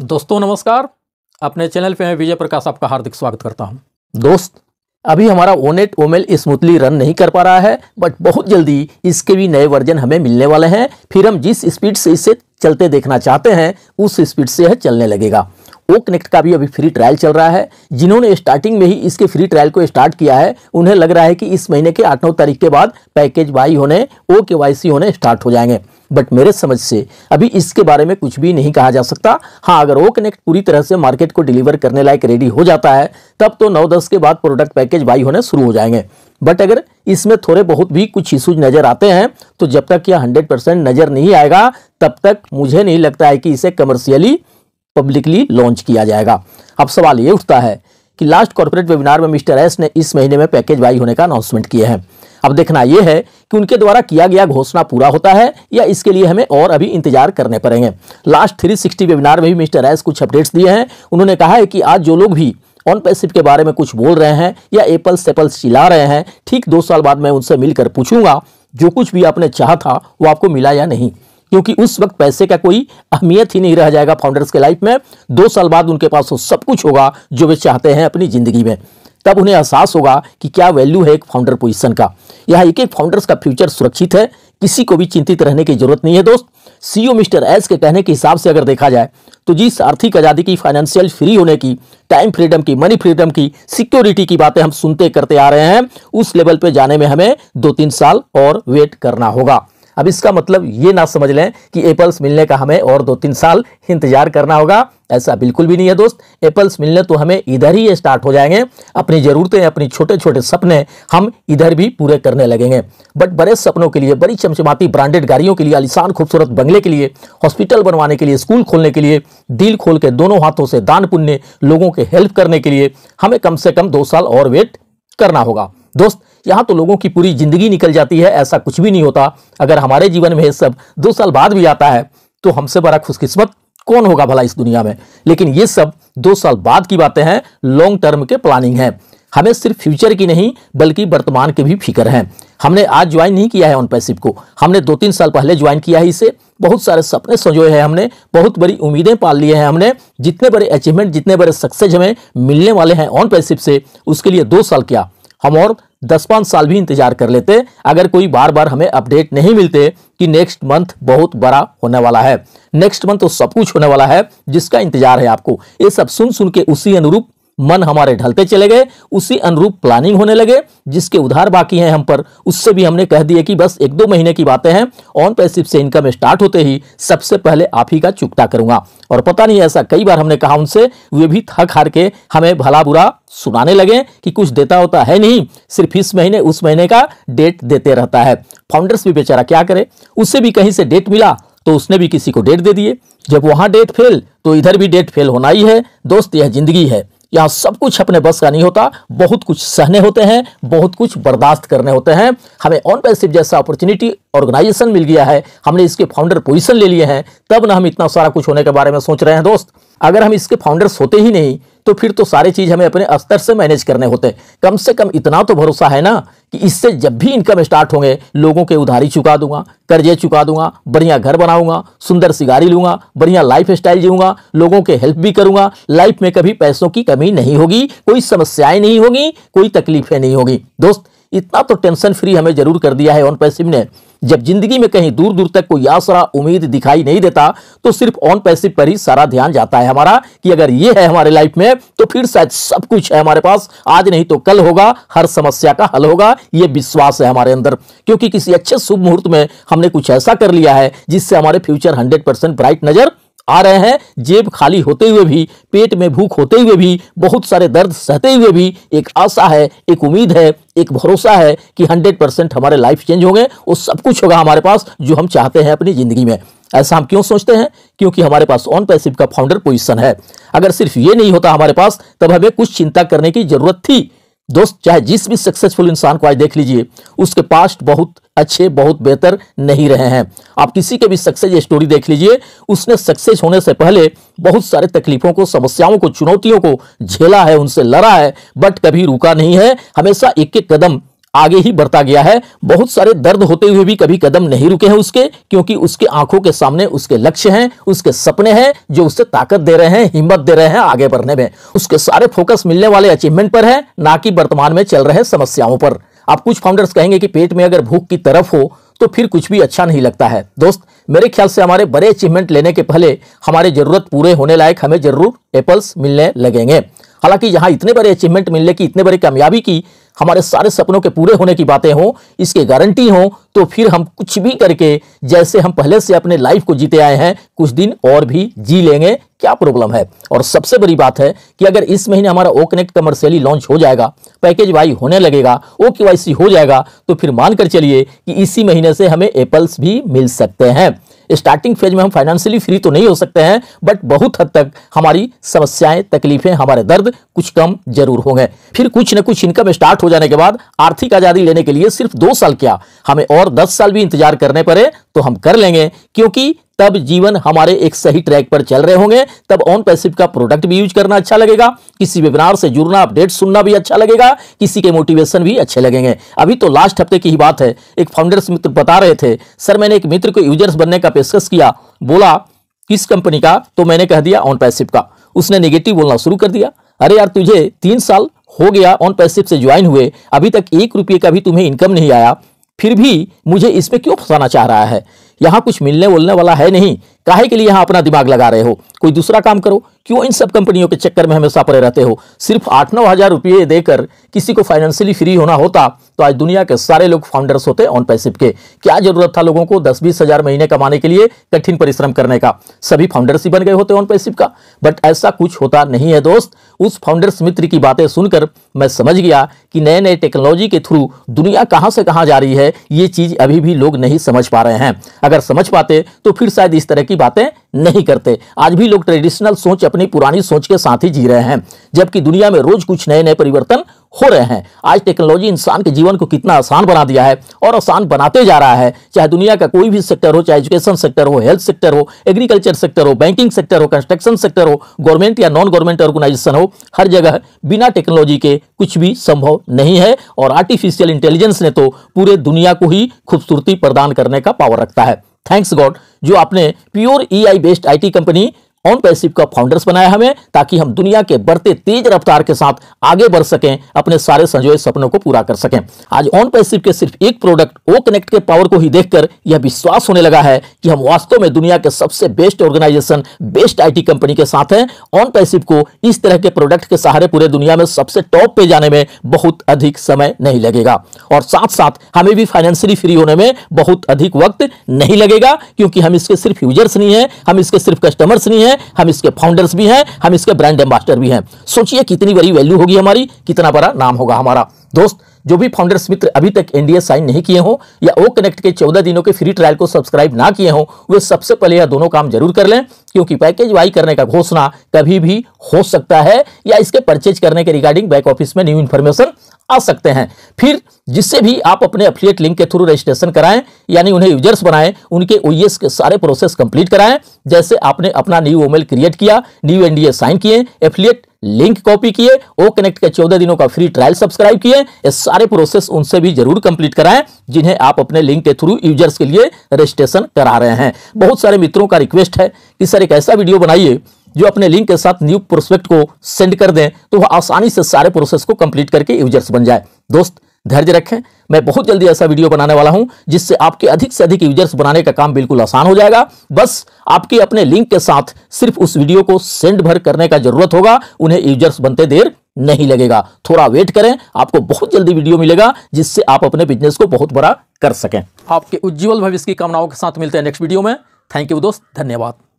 तो दोस्तों नमस्कार अपने चैनल पे मैं विजय प्रकाश आपका हार्दिक स्वागत करता हूं दोस्त अभी हमारा ओनेट ओमेल स्मूथली रन नहीं कर पा रहा है बट बहुत जल्दी इसके भी नए वर्जन हमें मिलने वाले हैं फिर हम जिस स्पीड से इसे चलते देखना चाहते हैं उस स्पीड से यह चलने लगेगा ओ कनेक्ट का भी अभी फ्री ट्रायल चल रहा है जिन्होंने स्टार्टिंग में ही इसके फ्री ट्रायल को स्टार्ट किया है उन्हें लग रहा है कि इस महीने के आठ नौ तारीख के बाद पैकेज बाई होने ओ के होने स्टार्ट हो जाएंगे बट मेरे समझ से अभी इसके बारे में कुछ भी नहीं कहा जा सकता हाँ अगर वो कनेक्ट पूरी तरह से मार्केट को डिलीवर करने लायक रेडी हो जाता है तब तो नौ दस के बाद प्रोडक्ट पैकेज बाई होने शुरू हो जाएंगे बट अगर इसमें थोड़े बहुत भी कुछ इशूज नज़र आते हैं तो जब तक यह हंड्रेड परसेंट नज़र नहीं आएगा तब तक मुझे नहीं लगता है कि इसे कमर्शियली पब्लिकली लॉन्च किया जाएगा अब सवाल ये उठता है कि लास्ट कॉर्पोरेट वेबिनार में मिस्टर एस ने इस महीने में पैकेज बाई होने का अनाउंसमेंट किया है अब देखना यह है कि उनके द्वारा किया गया घोषणा पूरा होता है या इसके लिए हमें और अभी इंतजार करने पड़ेंगे लास्ट थ्री सिक्सटी वेबिनार में भी मिस्टर एस कुछ अपडेट्स दिए हैं उन्होंने कहा है कि आज जो लोग भी ऑन पैसिव के बारे में कुछ बोल रहे हैं या एपल सेपल्स चिल्ला रहे हैं ठीक दो साल बाद मैं उनसे मिलकर पूछूंगा जो कुछ भी आपने चाह था वो आपको मिला या नहीं क्योंकि उस वक्त पैसे का कोई अहमियत ही नहीं रह जाएगा फाउंडर्स के लाइफ में दो साल बाद उनके पास वो सब कुछ होगा जो वे चाहते हैं अपनी ज़िंदगी में तब उन्हें एहसास होगा कि क्या वैल्यू है एक फाउंडर पोजिशन का यह एक एक फाउंडर्स का फ्यूचर सुरक्षित है किसी को भी चिंतित रहने की जरूरत नहीं है दोस्त सीईओ e मिस्टर एस के कहने के हिसाब से अगर देखा जाए तो जिस आर्थिक आज़ादी की फाइनेंशियल फ्री होने की टाइम फ्रीडम की मनी फ्रीडम की सिक्योरिटी की बातें हम सुनते करते आ रहे हैं उस लेवल पर जाने में हमें दो तीन साल और वेट करना होगा अब इसका मतलब ये ना समझ लें कि एप्पल्स मिलने का हमें और दो तीन साल इंतजार करना होगा ऐसा बिल्कुल भी नहीं है दोस्त एप्पल्स मिलने तो हमें इधर ही स्टार्ट हो जाएंगे अपनी ज़रूरतें अपनी छोटे छोटे सपने हम इधर भी पूरे करने लगेंगे बट बड़े सपनों के लिए बड़ी चमचमाती ब्रांडेड गाड़ियों के लिए आलिशान खूबसूरत बंगले के लिए हॉस्पिटल बनवाने के लिए स्कूल खोलने के लिए दिल खोल के दोनों हाथों से दान पुण्य लोगों के हेल्प करने के लिए हमें कम से कम दो साल और वेट करना होगा दोस्त यहाँ तो लोगों की पूरी जिंदगी निकल जाती है ऐसा कुछ भी नहीं होता अगर हमारे जीवन में सब दो साल बाद भी आता है तो हमसे बड़ा खुशकिस्मत कौन होगा भला इस दुनिया में लेकिन ये सब दो साल बाद की बातें हैं लॉन्ग टर्म के प्लानिंग है हमें सिर्फ फ्यूचर की नहीं बल्कि वर्तमान की भी फिक्र है हमने आज ज्वाइन नहीं किया है ऑन पैसिव को हमने दो तीन साल पहले ज्वाइन किया है इसे बहुत सारे सपने संजोए हैं हमने बहुत बड़ी उम्मीदें पाल लिए हैं हमने जितने बड़े अचीवमेंट जितने बड़े सक्सेस हमें मिलने वाले हैं ऑन पैसिव से उसके लिए दो साल क्या हम और दस पांच साल भी इंतजार कर लेते अगर कोई बार बार हमें अपडेट नहीं मिलते कि नेक्स्ट मंथ बहुत बड़ा होने वाला है नेक्स्ट मंथ तो सब कुछ होने वाला है जिसका इंतजार है आपको ये सब सुन सुन के उसी अनुरूप मन हमारे ढलते चले गए उसी अनुरूप प्लानिंग होने लगे जिसके उधार बाकी हैं हम पर उससे भी हमने कह दिए कि बस एक दो महीने की बातें हैं ऑन पैसिव से इनकम स्टार्ट होते ही सबसे पहले आप ही का चुकता करूंगा और पता नहीं ऐसा कई बार हमने कहा उनसे वे भी थक हार के हमें भला बुरा सुनाने लगे कि कुछ देता होता है नहीं सिर्फ इस महीने उस महीने का डेट देते रहता है फाउंडर्स भी बेचारा क्या करे उससे भी कहीं से डेट मिला तो उसने भी किसी को डेट दे दिए जब वहां डेट फेल तो इधर भी डेट फेल होना ही है दोस्त यह जिंदगी है यहां सब कुछ अपने बस का नहीं होता बहुत कुछ सहने होते हैं बहुत कुछ बर्दाश्त करने होते हैं हमें ऑन पैसिव जैसा अपॉर्चुनिटी ऑर्गेनाइजेशन मिल गया है हमने इसके फाउंडर पोजिशन ले लिए हैं तब ना हम इतना सारा कुछ होने के बारे में सोच रहे हैं दोस्त अगर हम इसके फाउंडर्स होते ही नहीं तो फिर तो सारे चीज हमें अपने स्तर से मैनेज करने होते हैं कम से कम इतना तो भरोसा है ना कि इससे जब भी इनकम स्टार्ट होंगे लोगों के उधारी चुका दूंगा कर्जे चुका दूंगा बढ़िया घर बनाऊंगा सुंदर सिगारी लूंगा बढ़िया लाइफ स्टाइल जीऊंगा लोगों के हेल्प भी करूंगा लाइफ में कभी पैसों की कमी नहीं होगी कोई समस्याएं नहीं होगी कोई तकलीफें नहीं होगी दोस्त इतना तो टेंशन फ्री हमें जरूर कर दिया है ऑन पैसिव ने जब जिंदगी में कहीं दूर दूर तक कोई आसरा उम्मीद दिखाई नहीं देता तो सिर्फ ऑन पैसिव पर ही सारा ध्यान जाता है हमारा कि अगर ये है हमारे लाइफ में तो फिर शायद सब कुछ है हमारे पास आज नहीं तो कल होगा हर समस्या का हल होगा ये विश्वास है हमारे अंदर क्योंकि किसी अच्छे शुभ मुहूर्त में हमने कुछ ऐसा कर लिया है जिससे हमारे फ्यूचर हंड्रेड ब्राइट नजर आ रहे हैं जेब खाली होते हुए भी पेट में भूख होते हुए भी बहुत सारे दर्द सहते हुए भी एक आशा है एक उम्मीद है एक भरोसा है कि हंड्रेड परसेंट हमारे लाइफ चेंज होंगे वो सब कुछ होगा हमारे पास जो हम चाहते हैं अपनी ज़िंदगी में ऐसा हम क्यों सोचते हैं क्योंकि हमारे पास ऑन पैसिव का फाउंडर पोजिशन है अगर सिर्फ ये नहीं होता हमारे पास तब हमें कुछ चिंता करने की ज़रूरत थी दोस्त चाहे जिस भी सक्सेसफुल इंसान को आज देख लीजिए उसके पास्ट बहुत अच्छे बहुत बेहतर नहीं रहे हैं आप किसी के भी सक्सेस स्टोरी देख लीजिए उसने सक्सेस होने से पहले बहुत सारे तकलीफों को समस्याओं को चुनौतियों को झेला है उनसे लड़ा है बट कभी रुका नहीं है हमेशा एक एक कदम आगे ही बढ़ता गया है बहुत सारे दर्द होते हुए भी कभी कदम नहीं रुके हैं उसके क्योंकि उसके आंखों के सामने उसके लक्ष्य हैं उसके सपने हैं जो उससे ताकत दे रहे हैं हिम्मत दे रहे हैं आगे बढ़ने में उसके सारे फोकस मिलने वाले अचीवमेंट पर है ना कि वर्तमान में चल रहे समस्याओं पर आप कुछ फाउंडर्स कहेंगे कि पेट में अगर भूख की तरफ हो तो फिर कुछ भी अच्छा नहीं लगता है दोस्त मेरे ख्याल से हमारे बड़े अचीवमेंट लेने के पहले हमारे जरूरत पूरे होने लायक हमें जरूर एपल्स मिलने लगेंगे हालांकि यहां इतने बड़े अचीवमेंट मिलने की इतने बड़े कामयाबी की हमारे सारे सपनों के पूरे होने की बातें हों इसके गारंटी हों तो फिर हम कुछ भी करके जैसे हम पहले से अपने लाइफ को जीते आए हैं कुछ दिन और भी जी लेंगे क्या प्रॉब्लम है और सबसे बड़ी बात है कि अगर इस महीने हमारा ओ कनेक्ट कमर्शियली लॉन्च हो जाएगा पैकेज वाई होने लगेगा ओ के सी हो जाएगा तो फिर मानकर चलिए कि इसी महीने से हमें एप्पल्स भी मिल सकते हैं स्टार्टिंग फेज में हम फाइनेंशियली फ्री तो नहीं हो सकते हैं बट बहुत हद तक हमारी समस्याएं तकलीफें हमारे दर्द कुछ कम जरूर होंगे फिर कुछ न कुछ इनकम स्टार्ट हो जाने के बाद आर्थिक आज़ादी लेने के लिए सिर्फ दो साल क्या हमें और दस साल भी इंतजार करने पड़े तो हम कर लेंगे क्योंकि तब जीवन हमारे एक सही ट्रैक पर चल रहे होंगे तब ऑन पैसिव का प्रोडक्ट भी यूज करना अच्छा लगेगा किसी वेबिनार से जुड़ना अपडेट सुनना भी अच्छा लगेगा किसी के मोटिवेशन भी अच्छे लगेंगे अभी तो लास्ट हफ्ते की ही बात है एक फाउंडर्स मित्र बता रहे थे सर मैंने एक मित्र को यूजर्स बनने का पेशकश किया बोला किस कंपनी का तो मैंने कह दिया ऑन पैसिव का उसने निगेटिव बोलना शुरू कर दिया अरे यार तुझे तीन साल हो गया ऑन पैसिव से ज्वाइन हुए अभी तक एक रुपये का भी तुम्हें इनकम नहीं आया फिर भी मुझे इसमें क्यों फंसाना चाह रहा है यहाँ कुछ मिलने बोलने वाला है नहीं काहे के लिए यहां अपना दिमाग लगा रहे हो कोई दूसरा काम करो क्यों इन सब कंपनियों के चक्कर में हमेशा पड़े रहते हो सिर्फ आठ नौ हज़ार रुपये देकर किसी को फाइनेंशियली फ्री होना होता तो आज दुनिया के सारे लोग फाउंडर्स होते ऑन पैसिव के क्या जरूरत था लोगों को दस बीस हज़ार महीने कमाने के लिए कठिन परिश्रम करने का सभी फाउंडर्स ही बन गए होते ऑन पैसिव का बट ऐसा कुछ होता नहीं है दोस्त उस फाउंडर्स मित्र की बातें सुनकर मैं समझ गया कि नए नए टेक्नोलॉजी के थ्रू दुनिया कहाँ से कहाँ जा रही है ये चीज़ अभी भी लोग नहीं समझ पा रहे हैं अगर समझ पाते तो फिर शायद इस तरह की की बातें नहीं करते आज भी लोग ट्रेडिशनल सोच अपनी पुरानी सोच के साथ ही जी रहे हैं जबकि दुनिया में रोज कुछ नए नए परिवर्तन हो रहे हैं आज टेक्नोलॉजी इंसान के जीवन को कितना आसान बना दिया है और आसान बनाते जा रहा है चाहे दुनिया का कोई भी सेक्टर हो चाहे एजुकेशन सेक्टर हो हेल्थ सेक्टर हो एग्रीकल्चर सेक्टर हो बैंकिंग सेक्टर हो कंस्ट्रक्शन सेक्टर हो गवर्नमेंट या नॉन गवर्नमेंट ऑर्गेनाइजेशन हो हर जगह बिना टेक्नोलॉजी के कुछ भी संभव नहीं है और आर्टिफिशियल इंटेलिजेंस ने तो पूरे दुनिया को ही खूबसूरती प्रदान करने का पावर रखता है थैंक्स गॉड जो आपने pure A I based I T company on passive का फाउंडर्स बनाया हमें ताकि हम दुनिया के बढ़ते तेज रफ्तार के साथ आगे बढ़ सकें अपने सारे संजोए सपनों को पूरा कर सकें आज ऑन पैसिव के सिर्फ एक प्रोडक्ट ओ कनेक्ट के पावर को ही देखकर यह विश्वास होने लगा है कि हम वास्तव में दुनिया के सबसे best organisation best IT company के साथ हैं ऑन पैसिव को इस तरह के प्रोडक्ट के सहारे पूरे दुनिया में सबसे टॉप पे जाने में बहुत अधिक समय नहीं लगेगा और साथ साथ हमें भी फाइनेंशियली फ्री होने में बहुत अधिक वक्त नहीं लगेगा क्योंकि हम इसके सिर्फ यूजर्स नहीं है हम इसके सिर्फ कस्टमर्स नहीं है हैं हम इसके फाउंडर्स भी हैं हम इसके ब्रांड एम्बास्टर भी हैं सोचिए कितनी बड़ी वैल्यू होगी हमारी कितना बड़ा नाम होगा हमारा दोस्त जो भी फाउंडर्स मित्र अभी तक एनडीए साइन नहीं किए हों या ओ कनेक्ट के चौदह दिनों के फ्री ट्रायल को सब्सक्राइब ना किए हों वे सबसे पहले यह दोनों काम जरूर कर लें क्योंकि पैकेज वाई करने का घोषणा कभी भी हो सकता है या इसके परचेज करने के रिगार्डिंग बैक ऑफिस में न्यू इन्फॉर्मेशन आ सकते हैं फिर जिससे भी आप अपने अफिलियट लिंक के थ्रू रजिस्ट्रेशन कराएं यानी उन्हें यूजर्स बनाएं उनके ओईएस के सारे प्रोसेस कंप्लीट कराएं जैसे आपने अपना न्यू ओमेल क्रिएट किया न्यू एनडीए साइन किए एफिलियट लिंक कॉपी किए ओ कनेक्ट के चौदह दिनों का फ्री ट्रायल सब्सक्राइब किए ये सारे प्रोसेस उनसे भी जरूर कंप्लीट कराएं जिन्हें आप अपने लिंक के थ्रू यूजर्स के लिए रजिस्ट्रेशन करा रहे हैं बहुत सारे मित्रों का रिक्वेस्ट है कि सर एक ऐसा वीडियो बनाइए जो अपने लिंक के साथ न्यू प्रोस्पेक्ट को सेंड कर दें तो वह आसानी से सारे प्रोसेस को कंप्लीट करके यूजर्स बन जाए दोस्त धैर्य रखें मैं बहुत जल्दी ऐसा वीडियो बनाने वाला हूं जिससे आपके अधिक से अधिक यूजर्स बनाने का काम बिल्कुल आसान हो जाएगा बस आपके अपने लिंक के साथ सिर्फ उस वीडियो को सेंड भर करने का जरूरत होगा उन्हें यूजर्स बनते देर नहीं लगेगा थोड़ा वेट करें आपको बहुत जल्दी वीडियो मिलेगा जिससे आप अपने बिजनेस को बहुत बड़ा कर सकें आपके उज्जवल भविष्य की कामनाओं के साथ मिलते हैं नेक्स्ट वीडियो में थैंक यू दोस्त धन्यवाद